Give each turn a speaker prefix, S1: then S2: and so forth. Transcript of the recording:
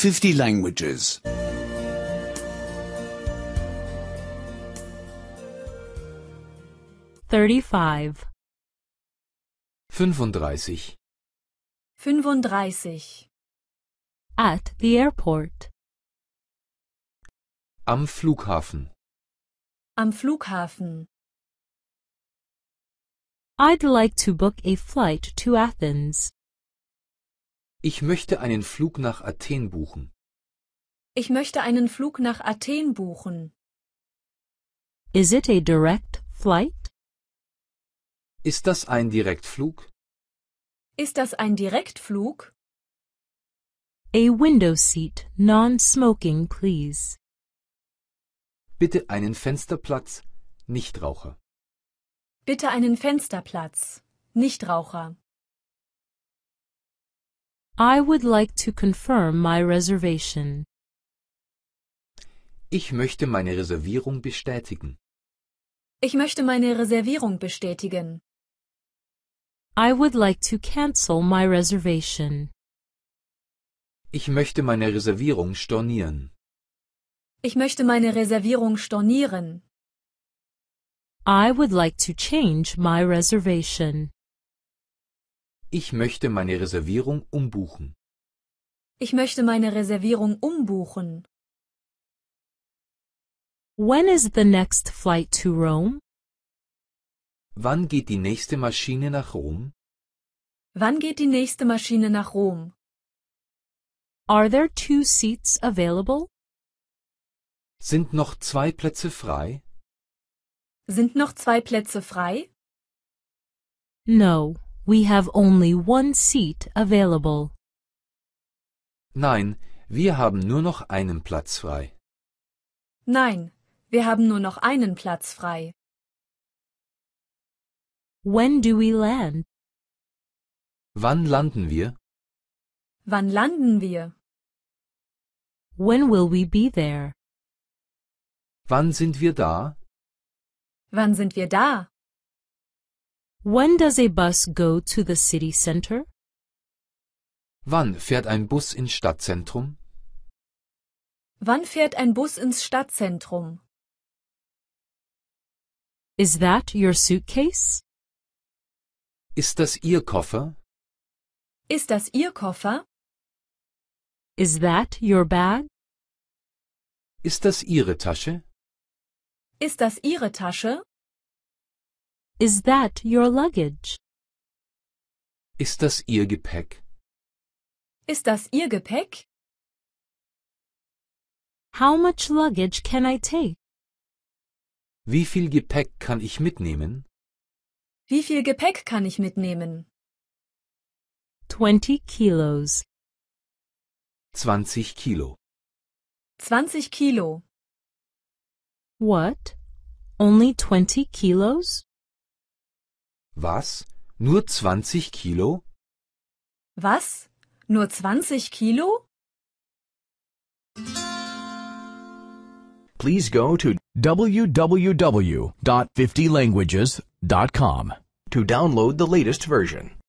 S1: 50 languages.
S2: 35
S1: 35
S2: At the airport.
S1: Am Flughafen.
S2: Am Flughafen. I'd like to book a flight to Athens.
S1: Ich möchte einen Flug nach Athen buchen.
S2: Ich möchte einen Flug nach Athen buchen. Is it a direct flight?
S1: Ist das ein Direktflug?
S2: Ist das ein Direktflug? A window seat, non-smoking, please. Bitte einen Fensterplatz, Nichtraucher. Bitte einen Fensterplatz, Nichtraucher. I would like to confirm my reservation.
S1: Ich möchte meine Reservierung bestätigen.
S2: Ich möchte meine Reservierung bestätigen. I would like to cancel my reservation.
S1: Ich möchte meine Reservierung stornieren.
S2: Ich möchte meine Reservierung stornieren. I would like to change my reservation.
S1: Ich möchte meine Reservierung umbuchen.
S2: Ich möchte meine Reservierung umbuchen. When is the next flight to Rome?
S1: Wann geht die nächste Maschine nach Rom?
S2: Wann geht die nächste Maschine nach Rom? Are there two seats available?
S1: Sind noch zwei Plätze frei?
S2: Sind noch zwei Plätze frei? No, We have only one seat available.
S1: Nein, wir haben nur noch einen Platz frei.
S2: Nein, wir haben nur noch einen Platz frei. When do we land?
S1: Wann landen wir?
S2: Wann landen wir? When will we be there?
S1: Wann sind wir da?
S2: Wann sind wir da? When does a bus go to the city center?
S1: Wann fährt ein Bus ins Stadtzentrum?
S2: Wann fährt ein Bus ins Stadtzentrum? Is that your suitcase? Ist
S1: das Ihr Koffer?
S2: Ist das Ihr Koffer? Is that your bag?
S1: Ist das Ihre Tasche?
S2: Ist das Ihre Tasche? Is that your luggage?
S1: Ist das Ihr Gepäck?
S2: Ist das Ihr Gepäck? How much luggage can I take?
S1: Wie viel Gepäck kann ich mitnehmen?
S2: Wie viel Gepäck kann ich mitnehmen? 20 Kilos.
S1: 20 Kilo.
S2: 20 Kilo. What? Only 20 kilos?
S1: Was? Nur 20 Kilo?
S2: Was? Nur 20 Kilo?
S1: Please go to www.50languages.com to download the latest version.